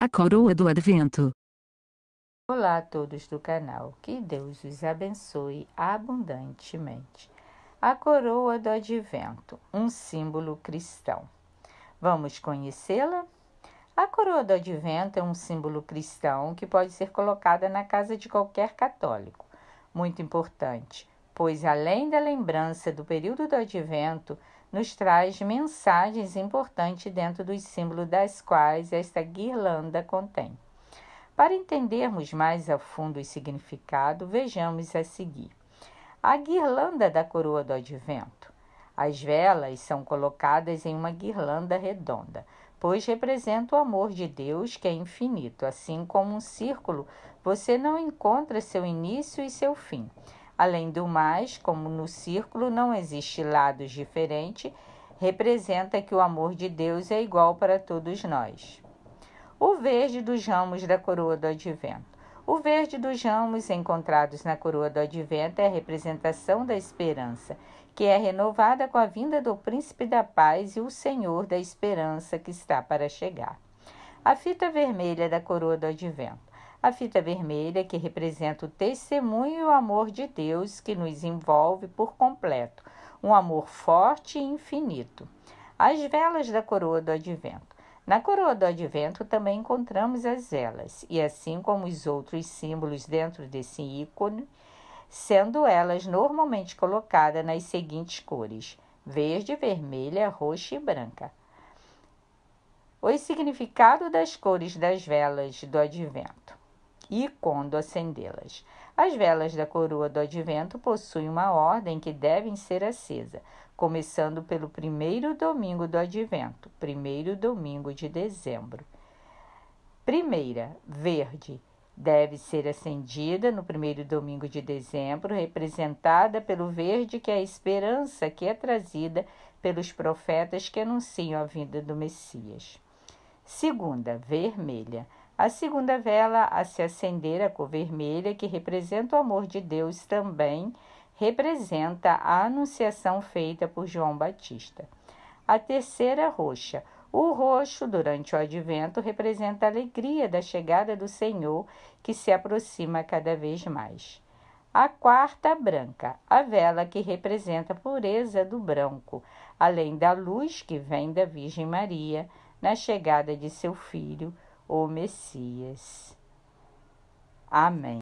A Coroa do Advento. Olá a todos do canal, que Deus os abençoe abundantemente. A Coroa do Advento, um símbolo cristão. Vamos conhecê-la? A coroa do advento é um símbolo cristão que pode ser colocada na casa de qualquer católico. Muito importante, pois além da lembrança do período do advento, nos traz mensagens importantes dentro dos símbolos das quais esta guirlanda contém. Para entendermos mais a fundo o significado, vejamos a seguir. A guirlanda da coroa do advento. As velas são colocadas em uma guirlanda redonda, pois representa o amor de Deus que é infinito, assim como um círculo, você não encontra seu início e seu fim. Além do mais, como no círculo não existe lados diferentes, representa que o amor de Deus é igual para todos nós. O verde dos ramos da coroa do advento. O verde dos ramos encontrados na coroa do advento é a representação da esperança, que é renovada com a vinda do príncipe da paz e o senhor da esperança que está para chegar. A fita vermelha da coroa do advento. A fita vermelha, que representa o testemunho e o amor de Deus que nos envolve por completo, um amor forte e infinito. As velas da coroa do advento. Na coroa do advento também encontramos as velas, e assim como os outros símbolos dentro desse ícone, sendo elas normalmente colocadas nas seguintes cores: verde, vermelha, roxa e branca. O significado das cores das velas do advento e quando acendê-las. As velas da coroa do advento possuem uma ordem que devem ser acesa, começando pelo primeiro domingo do advento, primeiro domingo de dezembro. Primeira, verde, deve ser acendida no primeiro domingo de dezembro, representada pelo verde, que é a esperança que é trazida pelos profetas que anunciam a vinda do Messias. Segunda, vermelha, a segunda vela a se acender, a cor vermelha, que representa o amor de Deus, também representa a anunciação feita por João Batista. A terceira roxa. O roxo, durante o advento, representa a alegria da chegada do Senhor, que se aproxima cada vez mais. A quarta branca, a vela que representa a pureza do branco, além da luz que vem da Virgem Maria na chegada de seu filho, o Messias. Amém.